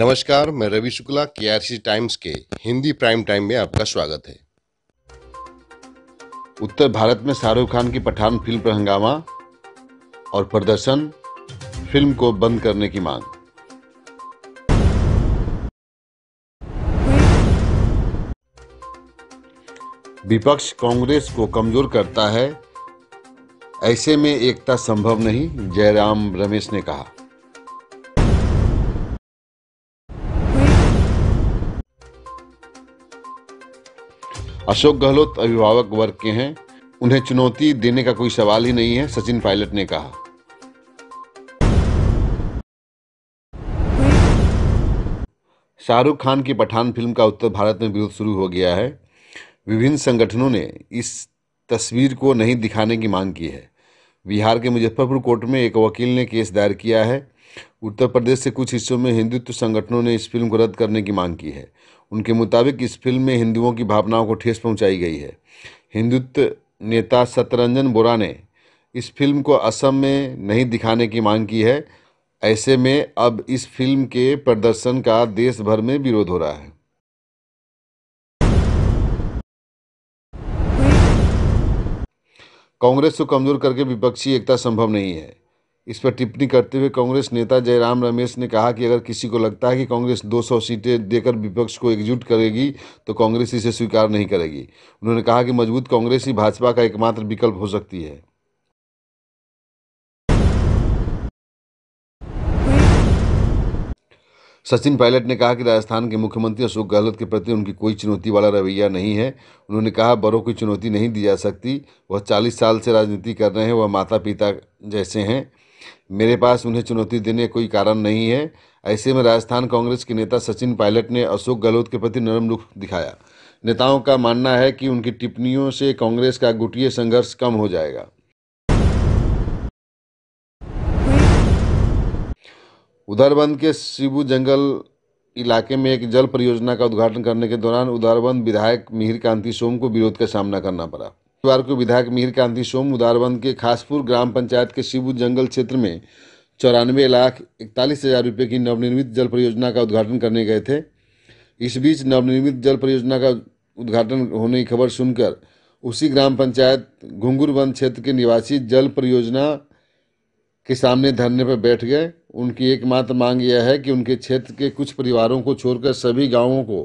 नमस्कार मैं रवि शुक्ला के टाइम्स के हिंदी प्राइम टाइम में आपका स्वागत है उत्तर भारत में शाहरुख खान की पठान फिल्म पर हंगामा और प्रदर्शन फिल्म को बंद करने की मांग विपक्ष कांग्रेस को कमजोर करता है ऐसे में एकता संभव नहीं जयराम रमेश ने कहा अशोक गहलोत अभिभावक वर्ग के हैं उन्हें चुनौती देने का कोई सवाल ही नहीं है सचिन पायलट ने कहा शाहरुख खान की पठान फिल्म का उत्तर भारत में विरोध शुरू हो गया है विभिन्न संगठनों ने इस तस्वीर को नहीं दिखाने की मांग की है बिहार के मुजफ्फरपुर कोर्ट में एक वकील ने केस दायर किया है उत्तर प्रदेश के कुछ हिस्सों में हिंदुत्व संगठनों ने इस फिल्म को रद्द करने की मांग की है उनके मुताबिक इस फिल्म में हिंदुओं की भावनाओं को ठेस पहुंचाई गई है हिंदुत्व नेता सतरंजन बोरा ने इस फिल्म को असम में नहीं दिखाने की मांग की है ऐसे में अब इस फिल्म के प्रदर्शन का देश भर में विरोध हो रहा है कांग्रेस को कमजोर करके विपक्षी एकता संभव नहीं है इस पर टिप्पणी करते हुए कांग्रेस नेता जयराम रमेश ने कहा कि अगर किसी को लगता है कि कांग्रेस 200 सीटें देकर विपक्ष को एकजुट करेगी तो कांग्रेस इसे स्वीकार नहीं करेगी उन्होंने कहा कि मजबूत कांग्रेस ही भाजपा का एकमात्र विकल्प हो सकती है सचिन पायलट ने कहा कि राजस्थान के मुख्यमंत्री अशोक गहलोत के प्रति उनकी कोई चुनौती वाला रवैया नहीं है उन्होंने कहा बड़ों की चुनौती नहीं दी जा सकती वह चालीस साल से राजनीति कर रहे हैं वह माता पिता जैसे हैं मेरे पास उन्हें चुनौती देने कोई कारण नहीं है ऐसे में राजस्थान कांग्रेस के नेता सचिन पायलट ने अशोक गहलोत के प्रति नरम रुख दिखाया नेताओं का मानना है कि उनकी टिप्पणियों से कांग्रेस का गुटीय संघर्ष कम हो जाएगा उधरबंद के शिबू जंगल इलाके में एक जल परियोजना का उद्घाटन करने के दौरान उधरबंद विधायक मिहिर कांति सोम को विरोध का सामना करना पड़ा शुक्रवार को विधायक मिहिर कांति सोम उदारबंद के खासपुर ग्राम पंचायत के शिबू जंगल क्षेत्र में चौरानवे लाख इकतालीस हजार रुपये की नवनिर्मित जल परियोजना का उद्घाटन करने गए थे इस बीच नवनिर्मित जल परियोजना का उद्घाटन होने की खबर सुनकर उसी ग्राम पंचायत घुंगुर क्षेत्र के निवासी जल परियोजना के सामने धरने पर बैठ गए उनकी एकमात्र मांग यह है कि उनके क्षेत्र के कुछ परिवारों को छोड़कर सभी गांवों को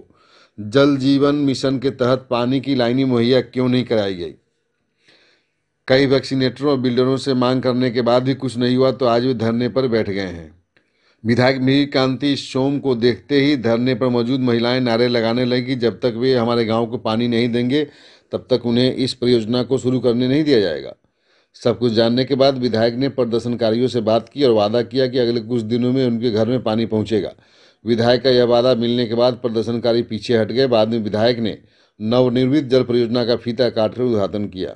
जल जीवन मिशन के तहत पानी की लाइनें मुहैया क्यों नहीं कराई गई कई वैक्सीनेटरों और बिल्डरों से मांग करने के बाद भी कुछ नहीं हुआ तो आज वे धरने पर बैठ गए हैं विधायक मिहिर कांति सोम को देखते ही धरने पर मौजूद महिलाएं नारे लगाने लगी जब तक वे हमारे गांव को पानी नहीं देंगे तब तक उन्हें इस परियोजना को शुरू करने नहीं दिया जाएगा सब कुछ जानने के बाद विधायक ने प्रदर्शनकारियों से बात की और वादा किया कि अगले कुछ दिनों में उनके घर में पानी पहुंचेगा विधायक का यह वादा मिलने के बाद प्रदर्शनकारी पीछे हट गए बाद में विधायक ने नवनिर्मित जल परियोजना का फीता काटकर उद्घाटन किया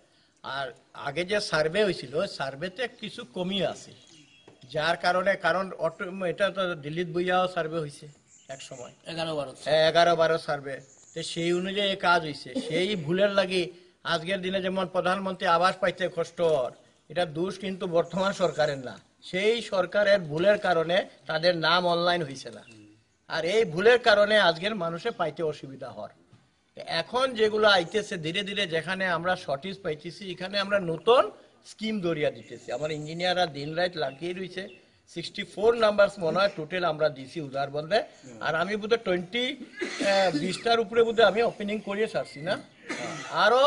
আর আগে যে সার্ভে হয়েছিল সার্ভেতে কিছু কমি আছে যার কারণে কারণ অটো এটা তো দিল্লিত বইয়াও সার্ভে হয়েছে এক সময় এগারো বারো হ্যাঁ এগারো বারো সার্ভে তো সেই অনুযায়ী কাজ হয়েছে সেই ভুলের লাগে আজকের দিনে যেমন প্রধানমন্ত্রী আবাস পাইতে কষ্ট এটা দোষ কিন্তু বর্তমান সরকারের না সেই সরকারের ভুলের কারণে তাদের নাম অনলাইন হয়েছে না আর এই ভুলের কারণে আজকের মানুষে পাইতে অসুবিধা হওয়ার এখন যেগুলো আইতেছে ধীরে ধীরে যেখানে আমরা শর্টেজ পাইতেছি এখানে আমরা নতুন স্কিম দরিয়া দিতেছি আমার ইঞ্জিনিয়াররা দিন রাত লাগিয়ে রয়েছে সিক্সটি ফোর নাম্বারস মনে হয় টোটাল আমরা দিছি উদাহরণে হ্যাঁ। আর আমি বোধ টোয়েন্টি বিশটার উপরে বোধ আমি ওপেনিং করিয়ে সারছি না আরও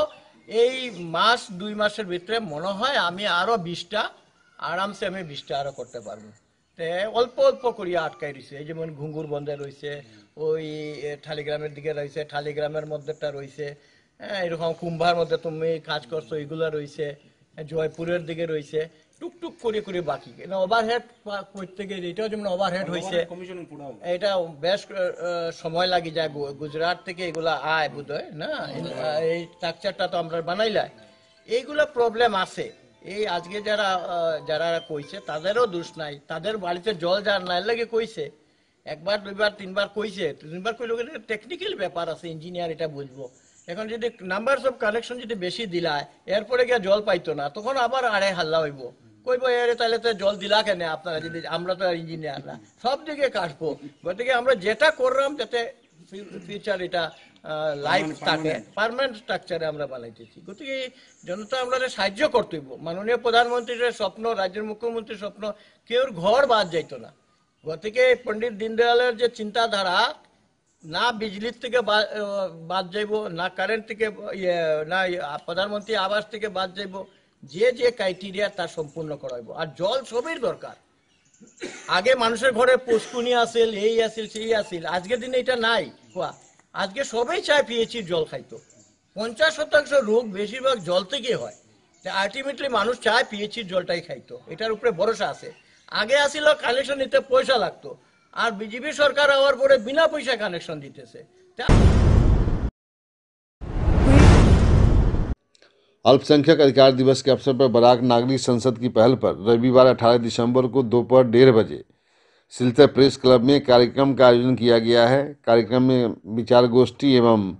এই মাস দুই মাসের ভিতরে মনে হয় আমি আরও বিশটা আরামসে আমি বিশটা আরও করতে পারবো অল্প অল্প করিয়া আটকাই রয়েছে এই যেমন ঘুঙ্গুর বন্ধে রয়েছে ওই ঠালিগ্রামের দিকে রয়েছে ঠালিগ্রামের মধ্যেটা রয়েছে হ্যাঁ, এরকম কুম্ভার মধ্যে তুমি কাজ করছো এগুলা রয়েছে হ্যাঁ, জয়পুরের দিকে রয়েছে টুকটুক করে করে বাকি ওভারহেড মানে করতে গেলে এটাও যেমন ওভারহেড মানে হয়েছে এটা বেশ সময় লাগে যায় গুজরাট থেকে এগুলা আয় বোধ না হ্যাঁ। এই স্ট্রাকচারটা তো আমরা বানাইলাই এইগুলা প্রবলেম আছে এই আজকে যারা যারা কইছে তাদেরও দোষ নাই তাদের বাড়িতে জল যার নাই লাগে কইছে একবার দুইবার তিনবার কইছে তিনবার কইল টেকনিক্যাল ব্যাপার আছে ইঞ্জিনিয়ার এটা বুঝবো এখন যদি নাম্বার অফ কানেকশন যদি বেশি দিলায় এরপরে গিয়ে জল পাইতো না তখন আবার আড়ে হাল্লা হইব কইব এরে তাহলে তো জল দিলা কেন আপনারা যদি আমরা তো ইঞ্জিনিয়ার না সব দিকে কাটবো গতিকে আমরা যেটা করলাম যাতে ফিউচার এটা লাইফ থাকে পারমানেন্ট স্ট্রাকচারে আমরা বানাইতেছি গতিকে জনতা আমরা সাহায্য করতে মাননীয় প্রধানমন্ত্রীর স্বপ্ন রাজ্যের মুখ্যমন্ত্রীর স্বপ্ন কেউ ঘর বাদ যাইত না গতিকে পণ্ডিত দীনদয়ালের যে চিন্তাধারা না বিজলি থেকে বাদ যাইব না কারেন্ট থেকে ইয়ে, না ইয়ে, প্রধানমন্ত্রী আবাস থেকে বাদ যাইব যে যে ক্রাইটেরিয়া তা সম্পূর্ণ করাইব আর জল সবই দরকার আগে মানুষের ঘরে পুষ্কুনি আসেল এই আসিল সেই আসিল আজকের দিনে এটা নাই আজকে সবাই চায় পিএইচির জল খাইতো পঞ্চাশ শতাংশ রোগ বেশিরভাগ জল থেকে হয় আলটিমেটলি মানুষ চায় পিএইচির জলটাই খাইতো এটার উপরে ভরসা আছে আগে আসিল কানেকশন নিতে পয়সা লাগতো আর বিজেপি সরকার আওয়ার পরে বিনা পয়সা কানেকশন দিতেছে अल्पसंख्यक अधिकार दिवस के अवसर पर बराक नागरिक संसद की पहल पर रविवार 18 दिसंबर को दोपहर डेढ़ बजे सिलचर प्रेस क्लब में कार्यक्रम का आयोजन किया गया है कार्यक्रम में विचार गोष्ठी एवं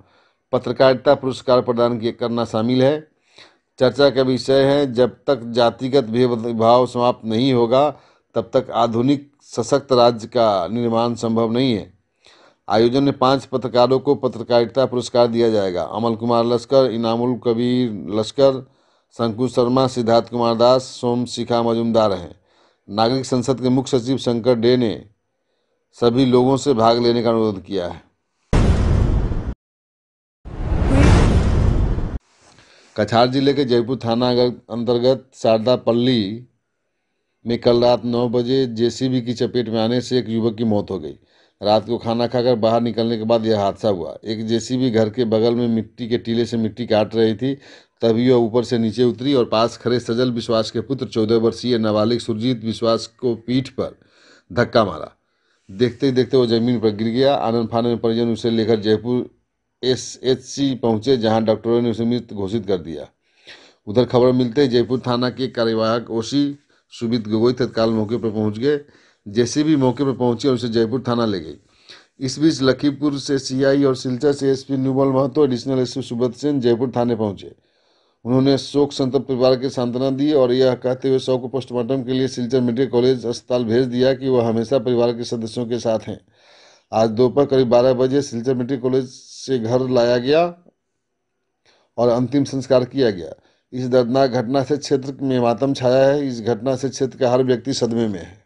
पत्रकारिता पुरस्कार प्रदान करना शामिल है चर्चा का विषय है जब तक जातिगत भेदभाव समाप्त नहीं होगा तब तक आधुनिक सशक्त राज्य का निर्माण संभव नहीं है आयोजन में पांच पत्रकारों को पत्रकारिता पुरस्कार दिया जाएगा अमल कुमार लश्कर इनामुल कबीर लश्कर शंकु शर्मा सिद्धार्थ कुमार दास सोम शिखा मजुमदार हैं नागरिक संसद के मुख्य सचिव शंकर डे ने सभी लोगों से भाग लेने का अनुरोध किया है कछार जिले के जयपुर थाना अंतर्गत शारदा पल्ली में कल रात नौ बजे जेसीबी की चपेट में आने से एक युवक की मौत हो गई रात को खाना खाकर बाहर निकलने के बाद यह हादसा हुआ एक जेसीबी घर के बगल में मिट्टी के टीले से मिट्टी काट रही थी तभी वह ऊपर से नीचे उतरी और पास खड़े सजल विश्वास के पुत्र चौदह वर्षीय नाबालिग सुरजीत विश्वास को पीठ पर धक्का मारा देखते ही देखते वो जमीन पर गिर गया आनंद फानन में परिजन उसे लेकर जयपुर एस एच सी पहुँचे जहाँ डॉक्टरों ने उसे मृत घोषित कर दिया उधर खबर मिलते जयपुर थाना के कार्यवाहक ओसी सुमित गोगोई तत्काल मौके पर पहुंच गए जैसे भी मौके पर पहुंची और उसे जयपुर थाना ले गई इस बीच लखीमपुर से सीआई और सिलचर से SP Nubal Mahto additional SP Subrata Sen Jaipur थाने पहुंचे उन्होंने शोक संतप्त परिवार की सांत्वना दी और यह कहते हुए शव को पोस्टमार्टम के लिए सिलचर मेडिकल कॉलेज अस्पताल भेज दिया कि वह हमेशा परिवार के सदस्यों के साथ हैं आज दोपहर करीब बारह बजे सिलचर मेडिकल कॉलेज से घर लाया गया और अंतिम संस्कार किया गया इस दर्दनाक घटना से क्षेत्र में मातम छाया है इस घटना से क्षेत्र का हर व्यक्ति सदमे में है